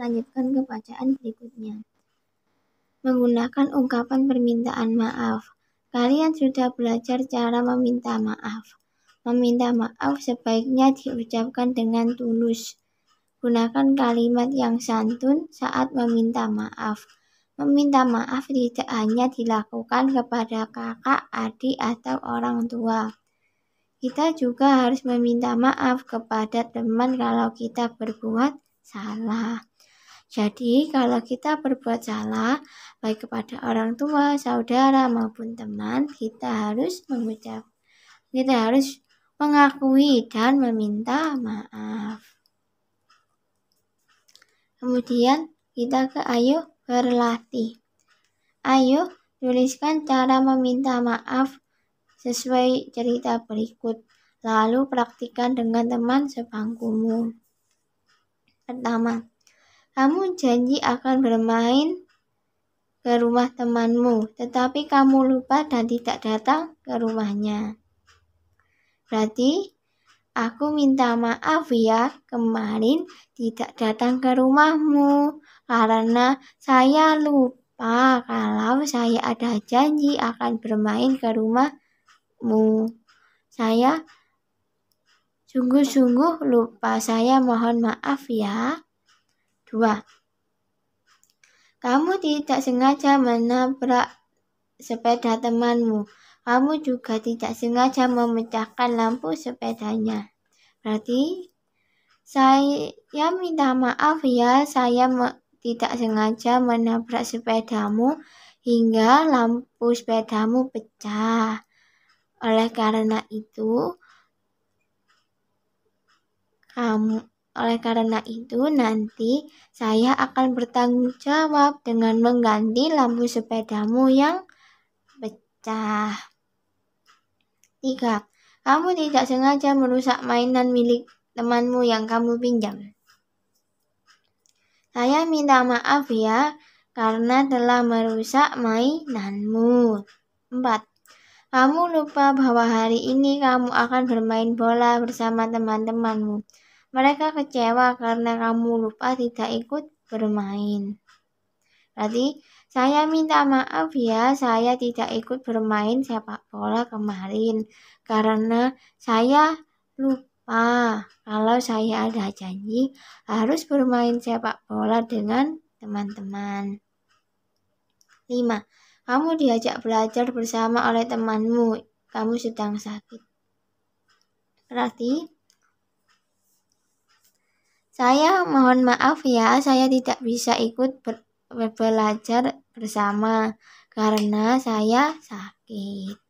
Lanjutkan ke bacaan berikutnya. Menggunakan ungkapan permintaan maaf. Kalian sudah belajar cara meminta maaf. Meminta maaf sebaiknya diucapkan dengan tulus. Gunakan kalimat yang santun saat meminta maaf. Meminta maaf tidak hanya dilakukan kepada kakak, adik, atau orang tua. Kita juga harus meminta maaf kepada teman kalau kita berbuat salah. Jadi, kalau kita berbuat salah, baik kepada orang tua, saudara, maupun teman, kita harus mengucap, kita harus mengakui dan meminta maaf. Kemudian, kita ke ayo berlatih. Ayo tuliskan cara meminta maaf sesuai cerita berikut. Lalu praktikan dengan teman sebangkumu. Pertama, kamu janji akan bermain ke rumah temanmu, tetapi kamu lupa dan tidak datang ke rumahnya. Berarti aku minta maaf ya kemarin tidak datang ke rumahmu karena saya lupa kalau saya ada janji akan bermain ke rumahmu. Saya sungguh-sungguh lupa. Saya mohon maaf ya. 2. Kamu tidak sengaja menabrak sepeda temanmu. Kamu juga tidak sengaja memecahkan lampu sepedanya. Berarti saya minta maaf ya, saya me tidak sengaja menabrak sepedamu hingga lampu sepedamu pecah. Oleh karena itu, kamu oleh karena itu, nanti saya akan bertanggung jawab dengan mengganti lampu sepedamu yang pecah. 3. Kamu tidak sengaja merusak mainan milik temanmu yang kamu pinjam. Saya minta maaf ya karena telah merusak mainanmu. 4. Kamu lupa bahwa hari ini kamu akan bermain bola bersama teman-temanmu. Mereka kecewa karena kamu lupa tidak ikut bermain. Berarti saya minta maaf ya, saya tidak ikut bermain sepak bola kemarin karena saya lupa kalau saya ada janji harus bermain sepak bola dengan teman-teman. 5. Kamu diajak belajar bersama oleh temanmu. Kamu sedang sakit. Berarti saya mohon maaf ya, saya tidak bisa ikut ber belajar bersama karena saya sakit.